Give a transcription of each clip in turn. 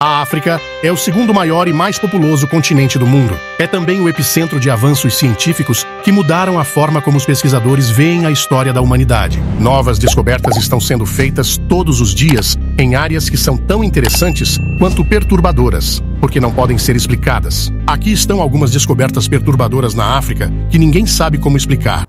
A África é o segundo maior e mais populoso continente do mundo. É também o epicentro de avanços científicos que mudaram a forma como os pesquisadores veem a história da humanidade. Novas descobertas estão sendo feitas todos os dias em áreas que são tão interessantes quanto perturbadoras, porque não podem ser explicadas. Aqui estão algumas descobertas perturbadoras na África que ninguém sabe como explicar.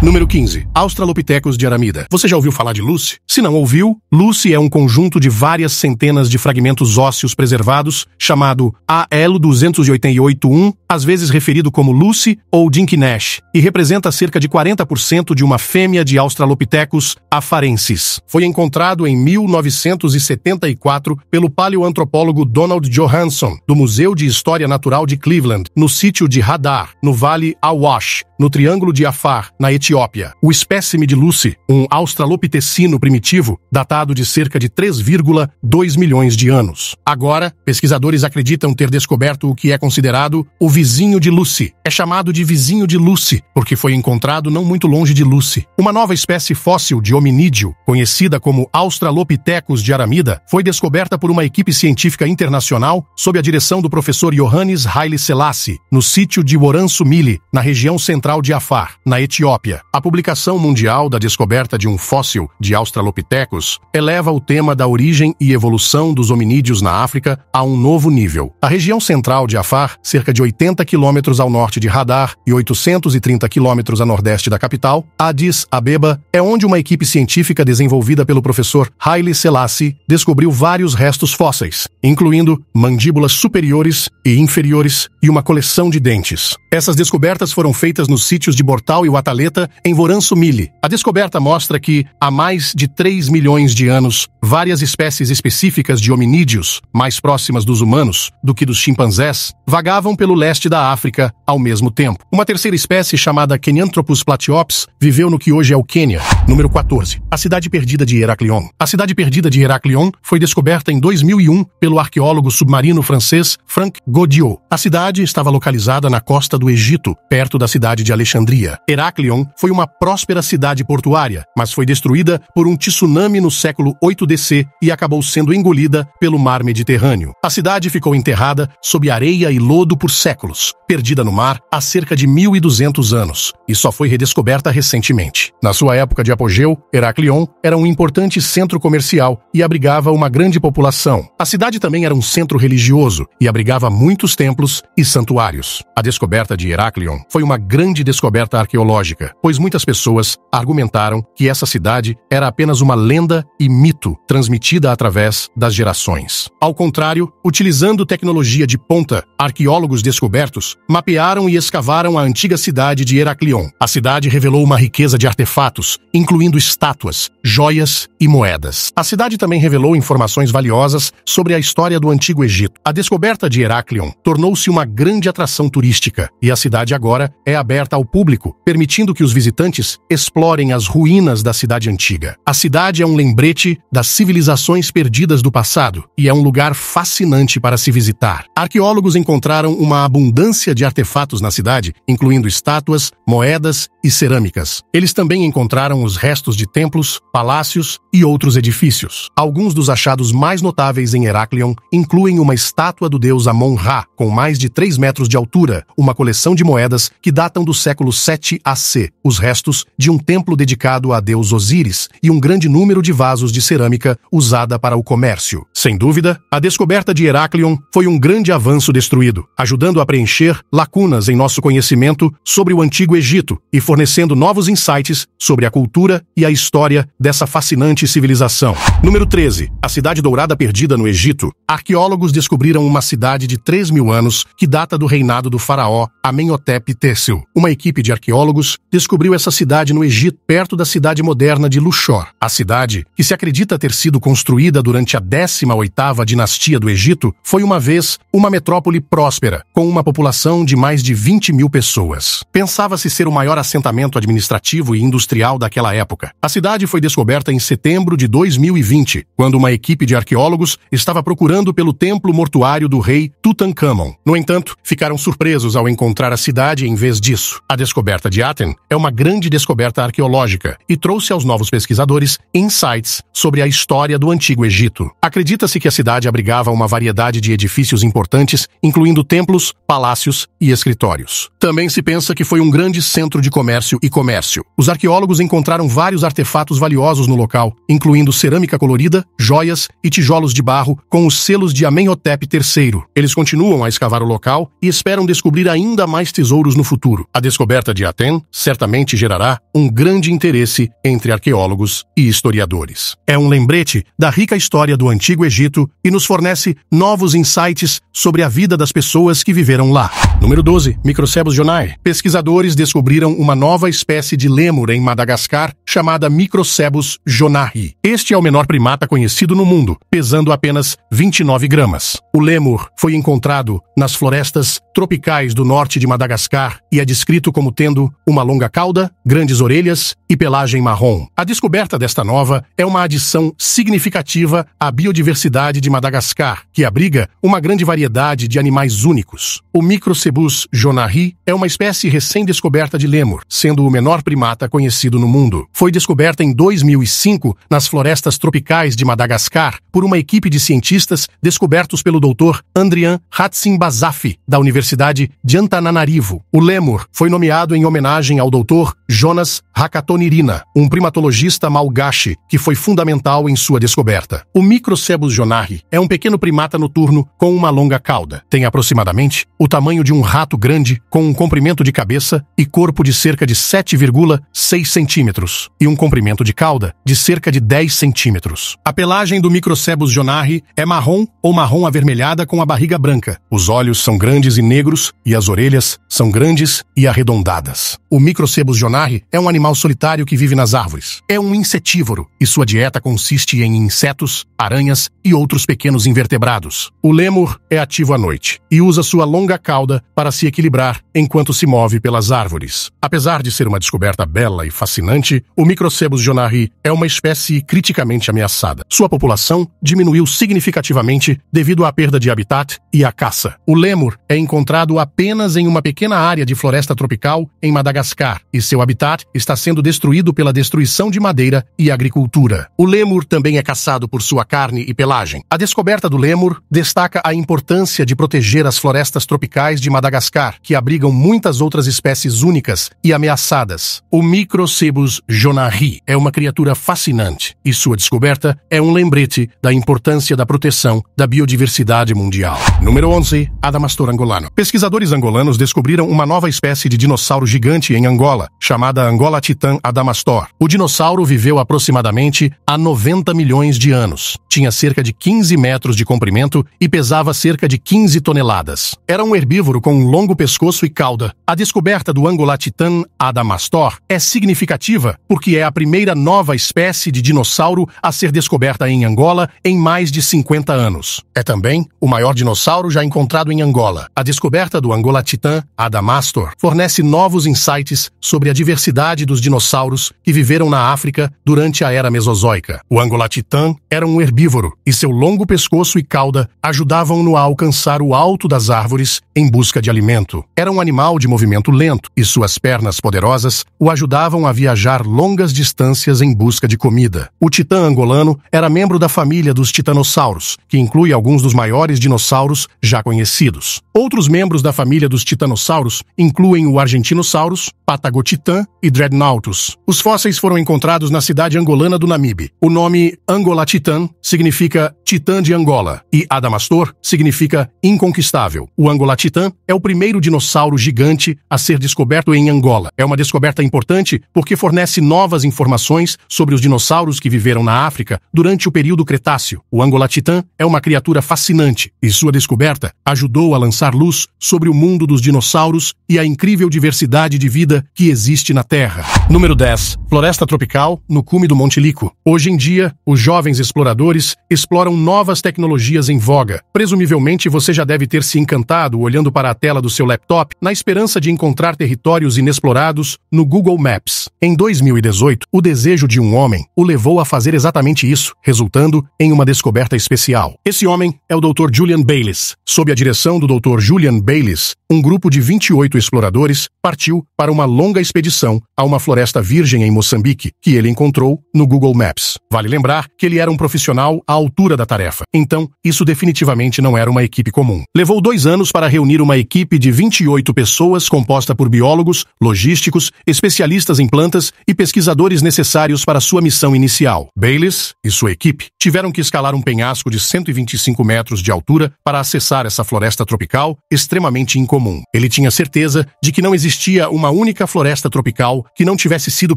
Número 15. Australopithecus de Aramida. Você já ouviu falar de Lucy? Se não ouviu, Lucy é um conjunto de várias centenas de fragmentos ósseos preservados, chamado AL 288.1, às vezes referido como Lucy ou Dinkinesh, e representa cerca de 40% de uma fêmea de Australopithecus afarensis. Foi encontrado em 1974 pelo paleoantropólogo Donald Johansson, do Museu de História Natural de Cleveland, no sítio de Hadar, no Vale Awash, no Triângulo de Afar, na Etiópia Etiópia. O espécime de Lucy, um australopitecino primitivo, datado de cerca de 3,2 milhões de anos. Agora, pesquisadores acreditam ter descoberto o que é considerado o vizinho de Lucy. É chamado de vizinho de Lucy porque foi encontrado não muito longe de Lucy. Uma nova espécie fóssil de hominídeo, conhecida como Australopithecus de Aramida, foi descoberta por uma equipe científica internacional sob a direção do professor Johannes Haile Selassie, no sítio de Woranço Mili, na região central de Afar, na Etiópia a publicação mundial da descoberta de um fóssil de Australopithecus eleva o tema da origem e evolução dos hominídeos na África a um novo nível. A região central de Afar, cerca de 80 quilômetros ao norte de Radar e 830 quilômetros a nordeste da capital, Addis Abeba, é onde uma equipe científica desenvolvida pelo professor Haile Selassie descobriu vários restos fósseis, incluindo mandíbulas superiores e inferiores e uma coleção de dentes. Essas descobertas foram feitas nos sítios de Bortal e Wataleta, em Voranço Mille. A descoberta mostra que, há mais de 3 milhões de anos, várias espécies específicas de hominídeos, mais próximas dos humanos do que dos chimpanzés, vagavam pelo leste da África ao mesmo tempo. Uma terceira espécie, chamada Kenyanthropus platyops, viveu no que hoje é o Quênia. Número 14. A cidade perdida de Heraclion. A cidade perdida de Heraclion foi descoberta em 2001 pelo arqueólogo submarino francês Frank Godiot. A cidade estava localizada na costa do Egito, perto da cidade de Alexandria. Heraclion foi uma próspera cidade portuária, mas foi destruída por um tsunami no século 8 DC e acabou sendo engolida pelo mar Mediterrâneo. A cidade ficou enterrada sob areia e lodo por séculos, perdida no mar há cerca de 1200 anos e só foi redescoberta recentemente. Na sua época de apogeu, Heraclion era um importante centro comercial e abrigava uma grande população. A cidade também era um centro religioso e abrigava muitos templos e santuários. A descoberta de Heraclion foi uma grande descoberta arqueológica, pois muitas pessoas argumentaram que essa cidade era apenas uma lenda e mito transmitida através das gerações. Ao contrário, utilizando tecnologia de ponta, arqueólogos descobertos mapearam e escavaram a antiga cidade de Heraclion. A cidade revelou uma riqueza de artefatos, incluindo estátuas, joias e moedas. A cidade também revelou informações valiosas sobre a história do antigo Egito. A descoberta de Heraclion tornou-se uma grande atração turística e a cidade agora é aberta ao público, permitindo que os visitantes explorem as ruínas da cidade antiga. A cidade é um lembrete das civilizações perdidas do passado e é um lugar fascinante para se visitar. Arqueólogos encontraram uma abundância de artefatos na cidade, incluindo estátuas, moedas e cerâmicas. Eles também encontraram os restos de templos, palácios e outros edifícios. Alguns dos achados mais notáveis em Heráclion incluem uma estátua do deus Amon-Ra, com mais de 3 metros de altura, uma coleção de moedas que datam do século 7 AC os restos de um templo dedicado a deus Osíris e um grande número de vasos de cerâmica usada para o comércio. Sem dúvida, a descoberta de Heráclion foi um grande avanço destruído, ajudando a preencher lacunas em nosso conhecimento sobre o antigo Egito e fornecendo novos insights sobre a cultura e a história dessa fascinante civilização. Número 13. A Cidade Dourada Perdida no Egito. Arqueólogos descobriram uma cidade de 3 mil anos que data do reinado do faraó Amenhotep III. Uma equipe de arqueólogos descobriu descobriu essa cidade no Egito, perto da cidade moderna de Luxor. A cidade, que se acredita ter sido construída durante a 18ª dinastia do Egito, foi uma vez uma metrópole próspera, com uma população de mais de 20 mil pessoas. Pensava-se ser o maior assentamento administrativo e industrial daquela época. A cidade foi descoberta em setembro de 2020, quando uma equipe de arqueólogos estava procurando pelo templo mortuário do rei Tutankhamon. No entanto, ficaram surpresos ao encontrar a cidade em vez disso. A descoberta de Aten é uma uma grande descoberta arqueológica e trouxe aos novos pesquisadores insights sobre a história do Antigo Egito. Acredita-se que a cidade abrigava uma variedade de edifícios importantes, incluindo templos, palácios e escritórios. Também se pensa que foi um grande centro de comércio e comércio. Os arqueólogos encontraram vários artefatos valiosos no local, incluindo cerâmica colorida, joias e tijolos de barro com os selos de Amenhotep III. Eles continuam a escavar o local e esperam descobrir ainda mais tesouros no futuro. A descoberta de Aten certamente certamente gerará um grande interesse entre arqueólogos e historiadores. É um lembrete da rica história do Antigo Egito e nos fornece novos insights sobre a vida das pessoas que viveram lá. Número 12. Microcebus jonai. Pesquisadores descobriram uma nova espécie de lêmur em Madagascar chamada Microcebus jonahi. Este é o menor primata conhecido no mundo, pesando apenas 29 gramas. O lêmur foi encontrado nas florestas tropicais do norte de Madagascar e é descrito como tendo uma longa cauda, grandes orelhas e pelagem marrom. A descoberta desta nova é uma adição significativa à biodiversidade de Madagascar, que abriga uma grande variedade de animais únicos. O Microcebus jonari é uma espécie recém-descoberta de lemur, sendo o menor primata conhecido no mundo. Foi descoberta em 2005 nas florestas tropicais de Madagascar por uma equipe de cientistas descobertos pelo Dr. Andrian Hatzimbazafi, da Universidade de Antananarivo. O lemur foi nomeado em homenagem ao Dr doutor Jonas Hakatonirina, um primatologista malgache que foi fundamental em sua descoberta. O Microcebus jonarri é um pequeno primata noturno com uma longa cauda. Tem aproximadamente o tamanho de um rato grande, com um comprimento de cabeça e corpo de cerca de 7,6 centímetros e um comprimento de cauda de cerca de 10 centímetros. A pelagem do Microcebus jonarri é marrom ou marrom avermelhada com a barriga branca. Os olhos são grandes e negros e as orelhas são grandes e arredondadas. O Microcebus Bucebus jonari é um animal solitário que vive nas árvores. É um insetívoro e sua dieta consiste em insetos, aranhas e outros pequenos invertebrados. O lemur é ativo à noite e usa sua longa cauda para se equilibrar enquanto se move pelas árvores. Apesar de ser uma descoberta bela e fascinante, o Microcebus jonari é uma espécie criticamente ameaçada. Sua população diminuiu significativamente devido à perda de habitat e à caça. O lemur é encontrado apenas em uma pequena área de floresta tropical em Madagascar, e seu habitat está sendo destruído pela destruição de madeira e agricultura. O lemur também é caçado por sua carne e pelagem. A descoberta do lemur destaca a importância de proteger as florestas tropicais de Madagascar, que abrigam muitas outras espécies únicas e ameaçadas. O Microcebus jonarri é uma criatura fascinante e sua descoberta é um lembrete da importância da proteção da biodiversidade mundial. Número 11, Adamastor angolano. Pesquisadores angolanos descobriram uma nova espécie de dinossauro gigante em Angola Angola, chamada Angola Titã Adamastor. O dinossauro viveu aproximadamente há 90 milhões de anos. Tinha cerca de 15 metros de comprimento e pesava cerca de 15 toneladas. Era um herbívoro com um longo pescoço e cauda. A descoberta do Angola Titã Adamastor é significativa porque é a primeira nova espécie de dinossauro a ser descoberta em Angola em mais de 50 anos. É também o maior dinossauro já encontrado em Angola. A descoberta do Angola Titã Adamastor fornece novos insights sobre a diversidade dos dinossauros que viveram na África durante a Era Mesozoica. O Angolatitã era um herbívoro e seu longo pescoço e cauda ajudavam-no a alcançar o alto das árvores em busca de alimento. Era um animal de movimento lento e suas pernas poderosas o ajudavam a viajar longas distâncias em busca de comida. O titã angolano era membro da família dos titanossauros, que inclui alguns dos maiores dinossauros já conhecidos. Outros membros da família dos titanossauros incluem o argentinossauros, patagônico Argo Titã e Dreadnoughtus. Os fósseis foram encontrados na cidade angolana do Namibe. O nome Angola Titã significa Titã de Angola e Adamastor significa inconquistável. O Angola Titã é o primeiro dinossauro gigante a ser descoberto em Angola. É uma descoberta importante porque fornece novas informações sobre os dinossauros que viveram na África durante o período Cretáceo. O Angola Titã é uma criatura fascinante e sua descoberta ajudou a lançar luz sobre o mundo dos dinossauros e a incrível diversidade de vida que existe na Terra. Número 10. Floresta tropical no cume do Monte Lico. Hoje em dia, os jovens exploradores exploram novas tecnologias em voga. Presumivelmente, você já deve ter se encantado olhando para a tela do seu laptop na esperança de encontrar territórios inexplorados no Google Maps. Em 2018, o desejo de um homem o levou a fazer exatamente isso, resultando em uma descoberta especial. Esse homem é o Dr. Julian Bayliss. Sob a direção do Dr. Julian Bayliss, um grupo de 28 exploradores partiu para uma longa expedição a uma floresta virgem em Moçambique, que ele encontrou no Google Maps. Vale lembrar que ele era um profissional à altura da tarefa, então isso definitivamente não era uma equipe comum. Levou dois anos para reunir uma equipe de 28 pessoas composta por biólogos, logísticos, especialistas em plantas e pesquisadores necessários para sua missão inicial. Bayliss e sua equipe tiveram que escalar um penhasco de 125 metros de altura para acessar essa floresta tropical extremamente incomum comum. Ele tinha certeza de que não existia uma única floresta tropical que não tivesse sido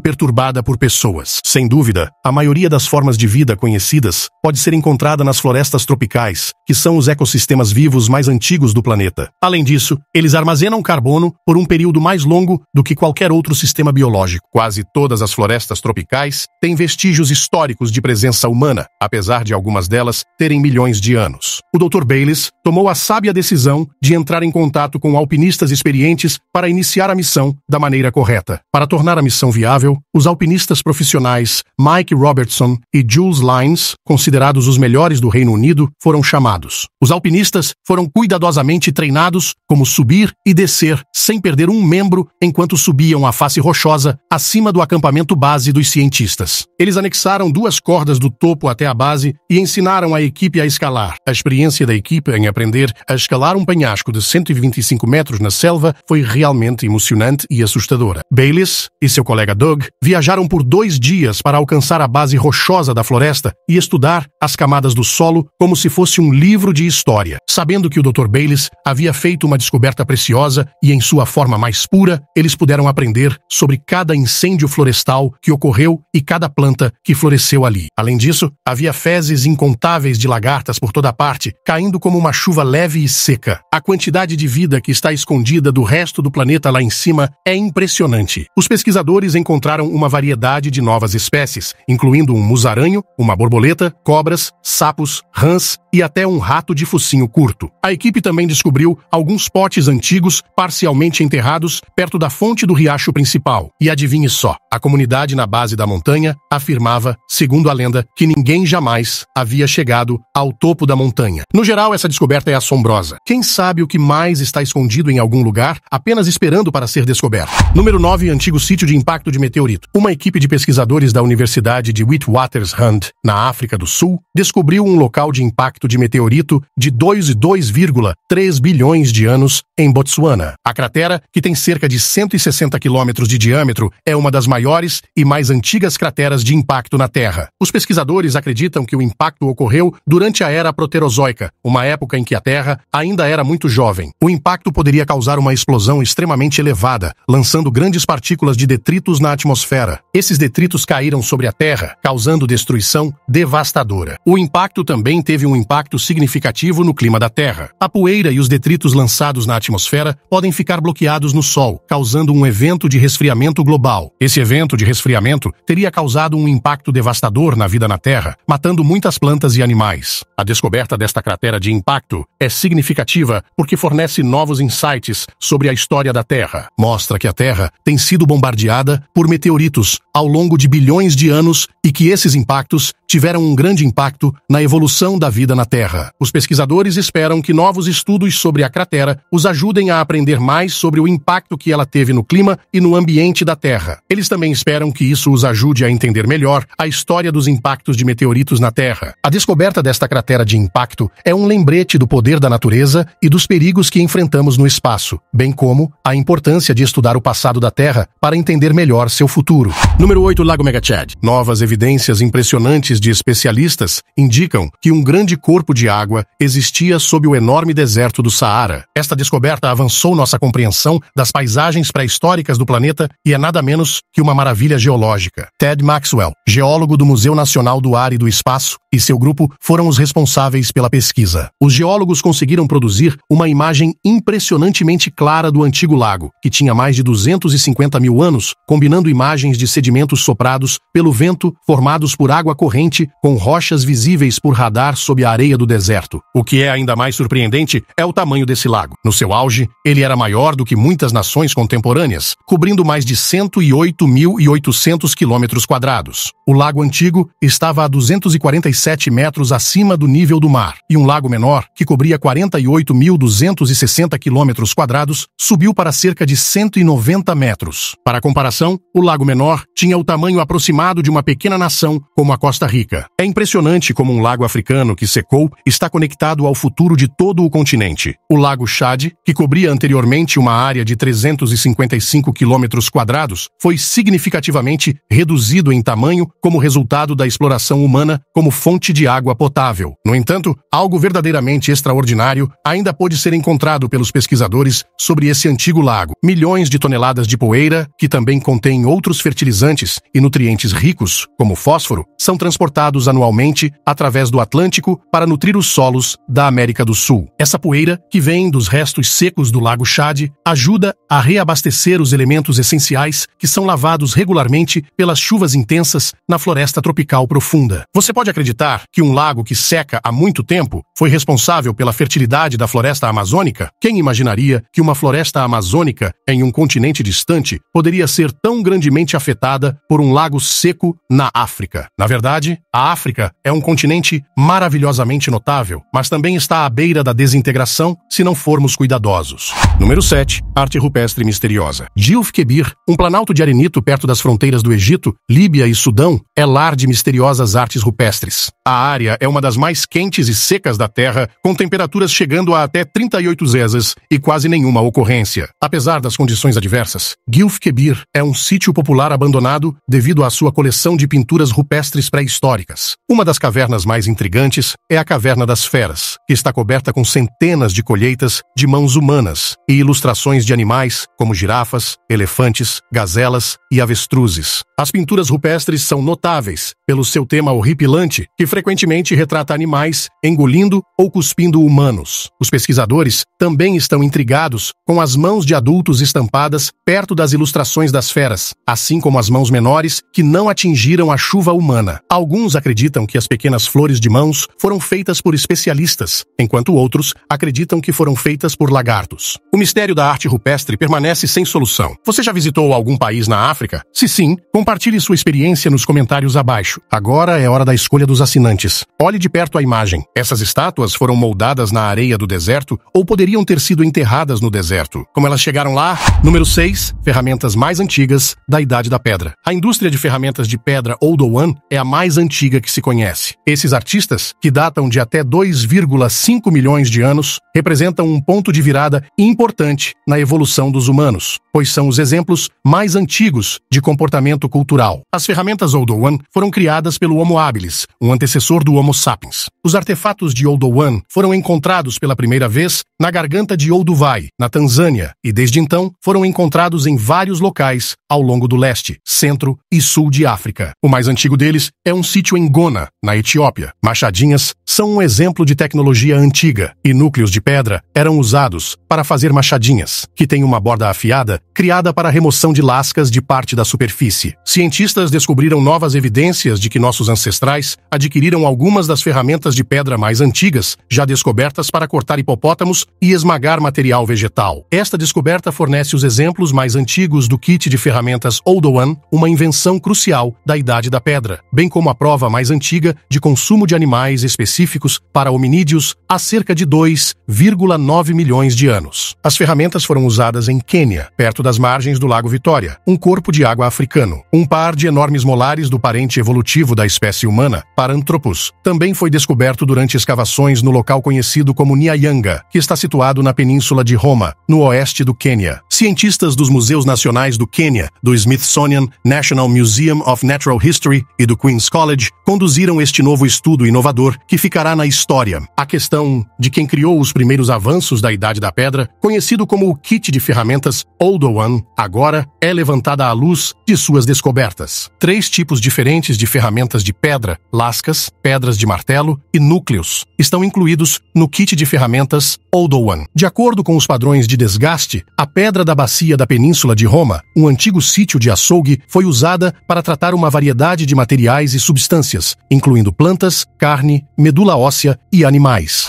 perturbada por pessoas. Sem dúvida, a maioria das formas de vida conhecidas pode ser encontrada nas florestas tropicais, que são os ecossistemas vivos mais antigos do planeta. Além disso, eles armazenam carbono por um período mais longo do que qualquer outro sistema biológico. Quase todas as florestas tropicais têm vestígios históricos de presença humana, apesar de algumas delas terem milhões de anos. O Dr. Bayliss tomou a sábia decisão de entrar em contato com com alpinistas experientes para iniciar a missão da maneira correta. Para tornar a missão viável, os alpinistas profissionais Mike Robertson e Jules Lines, considerados os melhores do Reino Unido, foram chamados. Os alpinistas foram cuidadosamente treinados como subir e descer sem perder um membro enquanto subiam a face rochosa acima do acampamento base dos cientistas. Eles anexaram duas cordas do topo até a base e ensinaram a equipe a escalar. A experiência da equipe em aprender a escalar um penhasco de 125 5 metros na selva foi realmente emocionante e assustadora. Bayliss e seu colega Doug viajaram por dois dias para alcançar a base rochosa da floresta e estudar as camadas do solo como se fosse um livro de história. Sabendo que o Dr. Bayliss havia feito uma descoberta preciosa e em sua forma mais pura, eles puderam aprender sobre cada incêndio florestal que ocorreu e cada planta que floresceu ali. Além disso, havia fezes incontáveis de lagartas por toda parte, caindo como uma chuva leve e seca. A quantidade de vida que que está escondida do resto do planeta lá em cima é impressionante. Os pesquisadores encontraram uma variedade de novas espécies, incluindo um musaranho, uma borboleta, cobras, sapos, rãs, e até um rato de focinho curto. A equipe também descobriu alguns potes antigos, parcialmente enterrados, perto da fonte do riacho principal. E adivinhe só, a comunidade na base da montanha afirmava, segundo a lenda, que ninguém jamais havia chegado ao topo da montanha. No geral, essa descoberta é assombrosa. Quem sabe o que mais está escondido em algum lugar, apenas esperando para ser descoberto. Número 9, antigo sítio de impacto de meteorito. Uma equipe de pesquisadores da Universidade de Witwatersrand, na África do Sul, descobriu um local de impacto impacto de meteorito de 2,3 bilhões de anos em Botsuana. A cratera, que tem cerca de 160 quilômetros de diâmetro, é uma das maiores e mais antigas crateras de impacto na Terra. Os pesquisadores acreditam que o impacto ocorreu durante a era proterozoica, uma época em que a Terra ainda era muito jovem. O impacto poderia causar uma explosão extremamente elevada, lançando grandes partículas de detritos na atmosfera. Esses detritos caíram sobre a Terra, causando destruição devastadora. O impacto também teve um impacto impacto significativo no clima da Terra. A poeira e os detritos lançados na atmosfera podem ficar bloqueados no Sol, causando um evento de resfriamento global. Esse evento de resfriamento teria causado um impacto devastador na vida na Terra, matando muitas plantas e animais. A descoberta desta cratera de impacto é significativa porque fornece novos insights sobre a história da Terra. Mostra que a Terra tem sido bombardeada por meteoritos ao longo de bilhões de anos e que esses impactos tiveram um grande impacto na evolução da vida na Terra. Os pesquisadores esperam que novos estudos sobre a cratera os ajudem a aprender mais sobre o impacto que ela teve no clima e no ambiente da Terra. Eles também esperam que isso os ajude a entender melhor a história dos impactos de meteoritos na Terra. A descoberta desta cratera de impacto é um lembrete do poder da natureza e dos perigos que enfrentamos no espaço, bem como a importância de estudar o passado da Terra para entender melhor seu futuro. Número 8 Lago Megachad. Novas evidências impressionantes de especialistas indicam que um grande corpo de água existia sob o enorme deserto do Saara. Esta descoberta avançou nossa compreensão das paisagens pré-históricas do planeta e é nada menos que uma maravilha geológica. Ted Maxwell, geólogo do Museu Nacional do Ar e do Espaço, e seu grupo foram os responsáveis pela pesquisa. Os geólogos conseguiram produzir uma imagem impressionantemente clara do antigo lago, que tinha mais de 250 mil anos, combinando imagens de sedimentos soprados pelo vento formados por água corrente, com rochas visíveis por radar sob a areia do deserto. O que é ainda mais surpreendente é o tamanho desse lago. No seu auge, ele era maior do que muitas nações contemporâneas, cobrindo mais de 108.800 quilômetros quadrados. O lago antigo estava a 247 metros acima do nível do mar, e um lago menor, que cobria 48.260 quilômetros quadrados, subiu para cerca de 190 metros. Para comparação, o lago menor tinha o tamanho aproximado de uma pequena pequena nação como a Costa Rica. É impressionante como um lago africano que secou está conectado ao futuro de todo o continente. O Lago Chad, que cobria anteriormente uma área de 355 quilômetros quadrados, foi significativamente reduzido em tamanho como resultado da exploração humana como fonte de água potável. No entanto, algo verdadeiramente extraordinário ainda pôde ser encontrado pelos pesquisadores sobre esse antigo lago. Milhões de toneladas de poeira, que também contém outros fertilizantes e nutrientes ricos, como fósforo, são transportados anualmente através do Atlântico para nutrir os solos da América do Sul. Essa poeira, que vem dos restos secos do Lago Chad, ajuda a reabastecer os elementos essenciais que são lavados regularmente pelas chuvas intensas na floresta tropical profunda. Você pode acreditar que um lago que seca há muito tempo foi responsável pela fertilidade da floresta amazônica? Quem imaginaria que uma floresta amazônica em um continente distante poderia ser tão grandemente afetada por um lago seco na África. Na verdade, a África é um continente maravilhosamente notável, mas também está à beira da desintegração se não formos cuidadosos. Número 7. Arte rupestre misteriosa. Gilf Kebir, um planalto de arenito perto das fronteiras do Egito, Líbia e Sudão, é lar de misteriosas artes rupestres. A área é uma das mais quentes e secas da Terra, com temperaturas chegando a até 38 zezas e quase nenhuma ocorrência. Apesar das condições adversas, Gilf Kebir é um sítio popular abandonado devido à sua coleção de pinturas pinturas rupestres pré-históricas. Uma das cavernas mais intrigantes é a Caverna das Feras, que está coberta com centenas de colheitas de mãos humanas e ilustrações de animais, como girafas, elefantes, gazelas e avestruzes. As pinturas rupestres são notáveis pelo seu tema horripilante, que frequentemente retrata animais engolindo ou cuspindo humanos. Os pesquisadores também estão intrigados com as mãos de adultos estampadas perto das ilustrações das feras, assim como as mãos menores que não atingiram a chuva humana. Alguns acreditam que as pequenas flores de mãos foram feitas por especialistas, enquanto outros acreditam que foram feitas por lagartos. O mistério da arte rupestre permanece sem solução. Você já visitou algum país na África? Se sim, compartilhe sua experiência nos comentários abaixo. Agora é hora da escolha dos assinantes. Olhe de perto a imagem. Essas estátuas foram moldadas na areia do deserto ou poderiam ter sido enterradas no deserto. Como elas chegaram lá? Número 6. Ferramentas mais antigas da Idade da Pedra. A indústria de ferramentas de pedra pedra Oldowan é a mais antiga que se conhece. Esses artistas, que datam de até 2,5 milhões de anos, representam um ponto de virada importante na evolução dos humanos, pois são os exemplos mais antigos de comportamento cultural. As ferramentas Oldowan foram criadas pelo Homo habilis, um antecessor do Homo sapiens. Os artefatos de Oldowan foram encontrados pela primeira vez na garganta de Olduvai, na Tanzânia, e desde então foram encontrados em vários locais ao longo do leste, centro e sul de África. O mais antigo deles é um sítio em Gona, na Etiópia. Machadinhas são um exemplo de tecnologia antiga e núcleos de pedra eram usados para fazer machadinhas, que têm uma borda afiada criada para a remoção de lascas de parte da superfície. Cientistas descobriram novas evidências de que nossos ancestrais adquiriram algumas das ferramentas de pedra mais antigas, já descobertas para cortar hipopótamos e esmagar material vegetal. Esta descoberta fornece os exemplos mais antigos do kit de ferramentas Oldowan, uma invenção crucial da idade idade da pedra, bem como a prova mais antiga de consumo de animais específicos para hominídeos há cerca de 2,9 milhões de anos. As ferramentas foram usadas em Quênia, perto das margens do Lago Vitória, um corpo de água africano. Um par de enormes molares do parente evolutivo da espécie humana, Paranthropus, também foi descoberto durante escavações no local conhecido como Nyayanga, que está situado na península de Roma, no oeste do Quênia. Cientistas dos Museus Nacionais do Quênia, do Smithsonian National Museum of Natural History e do Queen's College conduziram este novo estudo inovador que ficará na história. A questão de quem criou os primeiros avanços da Idade da Pedra, conhecido como o kit de ferramentas Old One, agora é levantada à luz de suas descobertas. Três tipos diferentes de ferramentas de pedra, lascas, pedras de martelo e núcleos, estão incluídos no kit de ferramentas Old One. De acordo com os padrões de desgaste, a pedra da bacia da Península de Roma, um antigo sítio de açougue, foi usada para tratar uma variedade variedade de materiais e substâncias, incluindo plantas, carne, medula óssea e animais.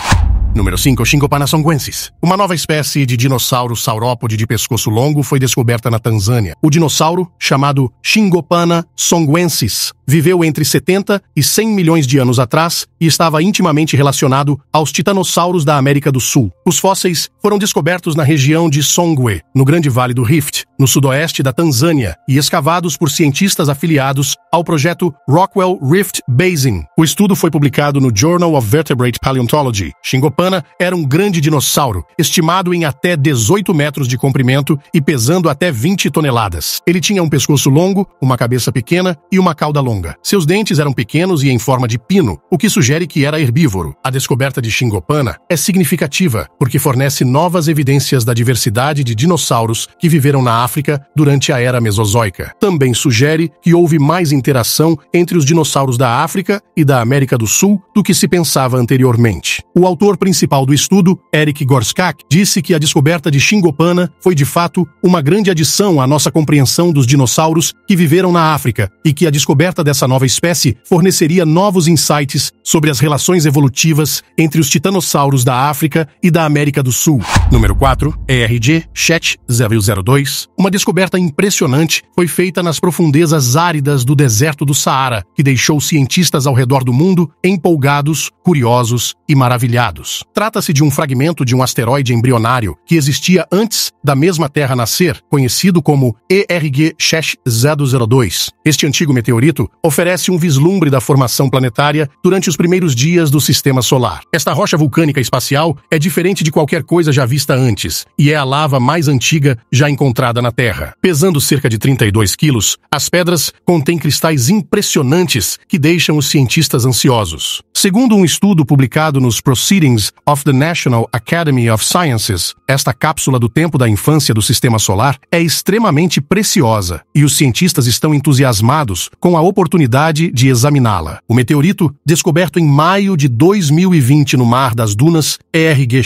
Número 5. Xingopanasonguensis. Uma nova espécie de dinossauro saurópode de pescoço longo foi descoberta na Tanzânia. O dinossauro, chamado Xingopana songuensis, viveu entre 70 e 100 milhões de anos atrás e estava intimamente relacionado aos titanossauros da América do Sul. Os fósseis foram descobertos na região de Songwe, no Grande Vale do Rift, no sudoeste da Tanzânia, e escavados por cientistas afiliados ao projeto Rockwell Rift Basin. O estudo foi publicado no Journal of Vertebrate Paleontology. Xingopana era um grande dinossauro, estimado em até 18 metros de comprimento e pesando até 20 toneladas. Ele tinha um pescoço longo, uma cabeça pequena e uma cauda longa longa. Seus dentes eram pequenos e em forma de pino, o que sugere que era herbívoro. A descoberta de Xingopana é significativa porque fornece novas evidências da diversidade de dinossauros que viveram na África durante a era mesozoica. Também sugere que houve mais interação entre os dinossauros da África e da América do Sul do que se pensava anteriormente. O autor principal do estudo, Eric Gorskak, disse que a descoberta de Xingopana foi de fato uma grande adição à nossa compreensão dos dinossauros que viveram na África e que a descoberta dessa nova espécie forneceria novos insights sobre as relações evolutivas entre os titanossauros da África e da América do Sul. Número 4, ERG Chet 002. Uma descoberta impressionante foi feita nas profundezas áridas do deserto do Saara, que deixou cientistas ao redor do mundo empolgados, curiosos e maravilhados. Trata-se de um fragmento de um asteroide embrionário que existia antes da mesma Terra nascer, conhecido como ERG Chet 002. Este antigo meteorito oferece um vislumbre da formação planetária durante os primeiros dias do sistema solar. Esta rocha vulcânica espacial é diferente de qualquer coisa já vista antes e é a lava mais antiga já encontrada na Terra. Pesando cerca de 32 quilos, as pedras contêm cristais impressionantes que deixam os cientistas ansiosos. Segundo um estudo publicado nos Proceedings of the National Academy of Sciences, esta cápsula do tempo da infância do sistema solar é extremamente preciosa e os cientistas estão entusiasmados com a oportunidade oportunidade de examiná-la. O meteorito, descoberto em maio de 2020 no Mar das Dunas, ERG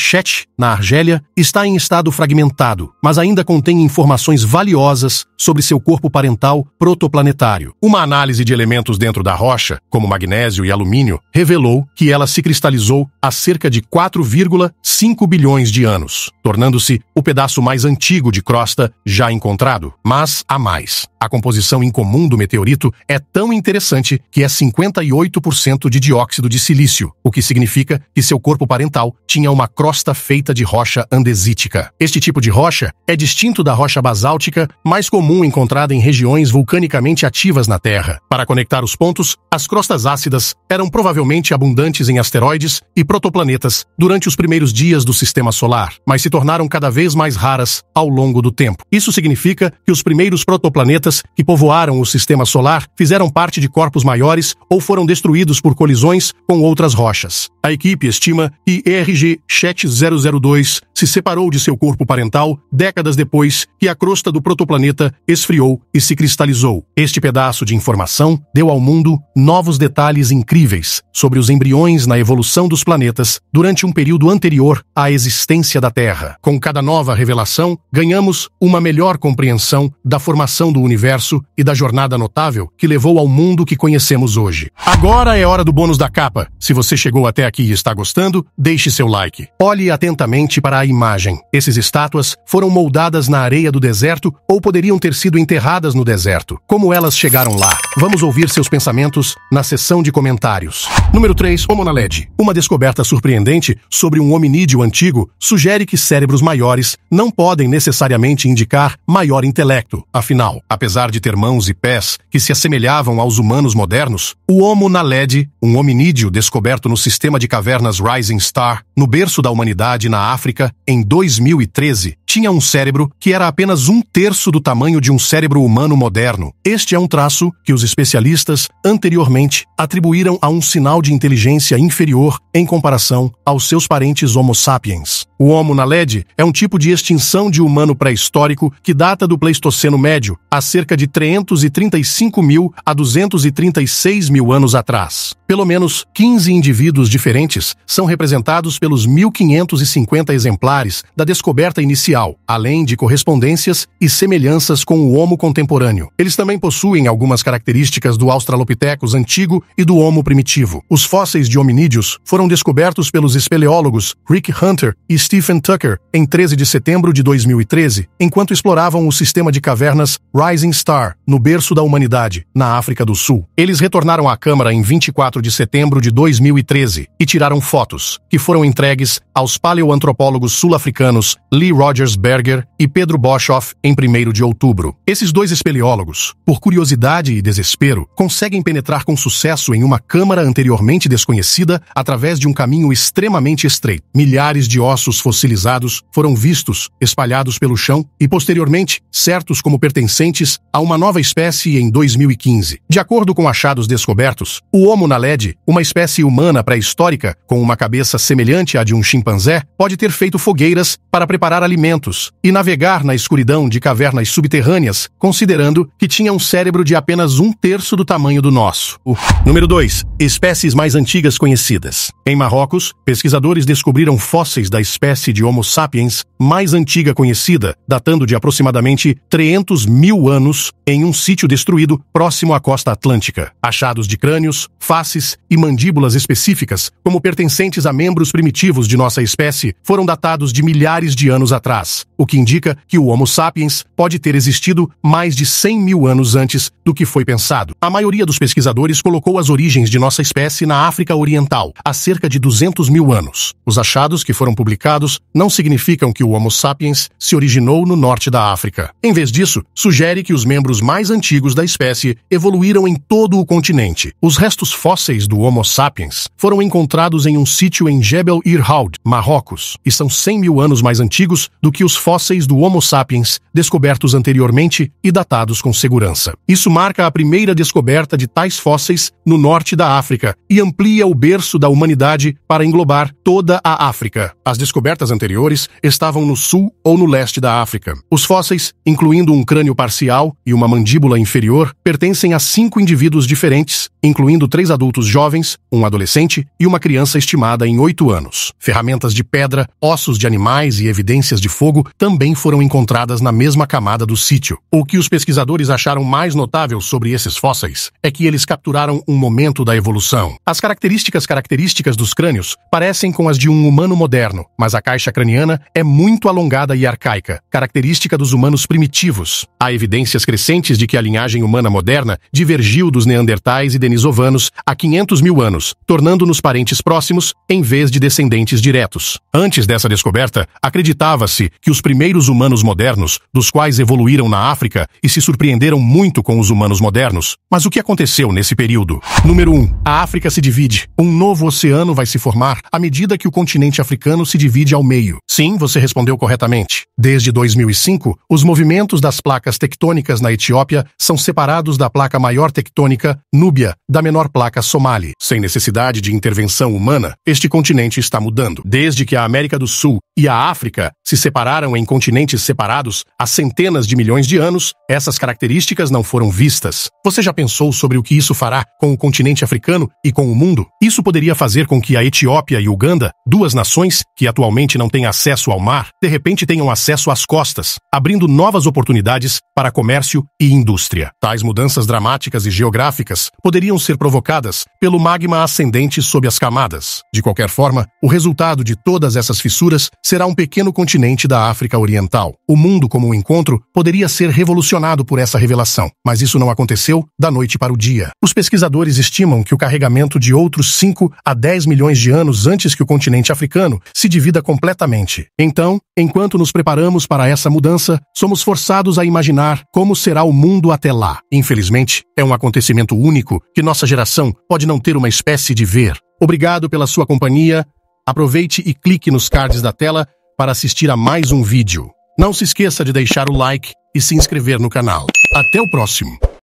na Argélia, está em estado fragmentado, mas ainda contém informações valiosas sobre seu corpo parental protoplanetário. Uma análise de elementos dentro da rocha, como magnésio e alumínio, revelou que ela se cristalizou há cerca de 4,5 bilhões de anos, tornando-se o pedaço mais antigo de crosta já encontrado. Mas há mais. A composição incomum do meteorito é tão interessante que é 58% de dióxido de silício, o que significa que seu corpo parental tinha uma crosta feita de rocha andesítica. Este tipo de rocha é distinto da rocha basáltica, mais comum encontrada em regiões vulcanicamente ativas na Terra. Para conectar os pontos, as crostas ácidas eram provavelmente abundantes em asteroides e protoplanetas durante os primeiros dias do sistema solar, mas se tornaram cada vez mais raras ao longo do tempo. Isso significa que os primeiros protoplanetas planetas que povoaram o sistema solar fizeram parte de corpos maiores ou foram destruídos por colisões com outras rochas. A equipe estima que ERG 7002 se separou de seu corpo parental décadas depois que a crosta do protoplaneta esfriou e se cristalizou. Este pedaço de informação deu ao mundo novos detalhes incríveis sobre os embriões na evolução dos planetas durante um período anterior à existência da Terra. Com cada nova revelação, ganhamos uma melhor compreensão da formação do universo universo e da jornada notável que levou ao mundo que conhecemos hoje. Agora é hora do bônus da capa. Se você chegou até aqui e está gostando, deixe seu like. Olhe atentamente para a imagem. Esses estátuas foram moldadas na areia do deserto ou poderiam ter sido enterradas no deserto. Como elas chegaram lá? Vamos ouvir seus pensamentos na seção de comentários. Número 3, Homonaled. Uma descoberta surpreendente sobre um hominídeo antigo sugere que cérebros maiores não podem necessariamente indicar maior intelecto. Afinal, apesar apesar de ter mãos e pés que se assemelhavam aos humanos modernos, o Homo naledi, um hominídeo descoberto no sistema de cavernas Rising Star, no berço da humanidade na África, em 2013, tinha um cérebro que era apenas um terço do tamanho de um cérebro humano moderno. Este é um traço que os especialistas, anteriormente, atribuíram a um sinal de inteligência inferior em comparação aos seus parentes Homo sapiens. O Homo naledi é um tipo de extinção de humano pré-histórico que data do Pleistoceno Médio, há cerca de 335 mil a 236 mil anos atrás. Pelo menos 15 indivíduos diferentes são representados pelos 1.550 exemplares da descoberta inicial, além de correspondências e semelhanças com o Homo contemporâneo. Eles também possuem algumas características do Australopithecus antigo e do Homo primitivo. Os fósseis de hominídeos foram descobertos pelos espeleólogos Rick Hunter e Stephen Tucker em 13 de setembro de 2013, enquanto exploravam o sistema de cavernas Rising Star, no berço da humanidade, na África do Sul. Eles retornaram à Câmara em 24 de setembro de 2013 e tiraram fotos, que foram entregues aos paleoantropólogos sul-africanos Lee Rogers Berger e Pedro Boschoff em 1 de outubro. Esses dois espeleólogos, por curiosidade e desespero, conseguem penetrar com sucesso em uma câmara anteriormente desconhecida através de um caminho extremamente estreito. Milhares de ossos ossos fossilizados foram vistos, espalhados pelo chão e, posteriormente, certos como pertencentes a uma nova espécie em 2015. De acordo com achados descobertos, o Homo naledi, uma espécie humana pré-histórica com uma cabeça semelhante à de um chimpanzé, pode ter feito fogueiras para preparar alimentos e navegar na escuridão de cavernas subterrâneas, considerando que tinha um cérebro de apenas um terço do tamanho do nosso. Número 2. Espécies mais antigas conhecidas. Em Marrocos, pesquisadores descobriram fósseis da espécie espécie de Homo sapiens mais antiga conhecida, datando de aproximadamente 300 mil anos, em um sítio destruído próximo à costa atlântica. Achados de crânios, faces e mandíbulas específicas, como pertencentes a membros primitivos de nossa espécie, foram datados de milhares de anos atrás, o que indica que o Homo sapiens pode ter existido mais de 100 mil anos antes do que foi pensado. A maioria dos pesquisadores colocou as origens de nossa espécie na África Oriental, há cerca de 200 mil anos. Os achados que foram publicados não significam que o Homo sapiens se originou no norte da África. Em vez disso, sugere que os membros mais antigos da espécie evoluíram em todo o continente. Os restos fósseis do Homo sapiens foram encontrados em um sítio em Jebel Irhoud, Marrocos, e são 100 mil anos mais antigos do que os fósseis do Homo sapiens descobertos anteriormente e datados com segurança. Isso marca a primeira descoberta de tais fósseis no norte da África e amplia o berço da humanidade para englobar toda a África. As descobertas descobertas anteriores estavam no sul ou no leste da África. Os fósseis, incluindo um crânio parcial e uma mandíbula inferior, pertencem a cinco indivíduos diferentes, incluindo três adultos jovens, um adolescente e uma criança estimada em oito anos. Ferramentas de pedra, ossos de animais e evidências de fogo também foram encontradas na mesma camada do sítio. O que os pesquisadores acharam mais notável sobre esses fósseis é que eles capturaram um momento da evolução. As características características dos crânios parecem com as de um humano moderno, mas a caixa craniana é muito alongada e arcaica, característica dos humanos primitivos. Há evidências crescentes de que a linhagem humana moderna divergiu dos neandertais e denisovanos há 500 mil anos, tornando-nos parentes próximos em vez de descendentes diretos. Antes dessa descoberta, acreditava-se que os primeiros humanos modernos, dos quais evoluíram na África e se surpreenderam muito com os humanos modernos. Mas o que aconteceu nesse período? Número 1. Um, a África se divide. Um novo oceano vai se formar à medida que o continente africano se divide divide ao meio. Sim, você respondeu corretamente. Desde 2005, os movimentos das placas tectônicas na Etiópia são separados da placa maior tectônica, Núbia, da menor placa Somali. Sem necessidade de intervenção humana, este continente está mudando. Desde que a América do Sul e a África se separaram em continentes separados há centenas de milhões de anos, essas características não foram vistas. Você já pensou sobre o que isso fará com o continente africano e com o mundo? Isso poderia fazer com que a Etiópia e Uganda, duas nações que atualmente não têm acesso acesso ao mar, de repente tenham acesso às costas, abrindo novas oportunidades para comércio e indústria. Tais mudanças dramáticas e geográficas poderiam ser provocadas pelo magma ascendente sob as camadas. De qualquer forma, o resultado de todas essas fissuras será um pequeno continente da África Oriental. O mundo como um encontro poderia ser revolucionado por essa revelação, mas isso não aconteceu da noite para o dia. Os pesquisadores estimam que o carregamento de outros 5 a 10 milhões de anos antes que o continente africano se divida completamente. Então, enquanto nos preparamos para essa mudança, somos forçados a imaginar como será o mundo até lá. Infelizmente, é um acontecimento único que nossa geração pode não ter uma espécie de ver. Obrigado pela sua companhia. Aproveite e clique nos cards da tela para assistir a mais um vídeo. Não se esqueça de deixar o like e se inscrever no canal. Até o próximo!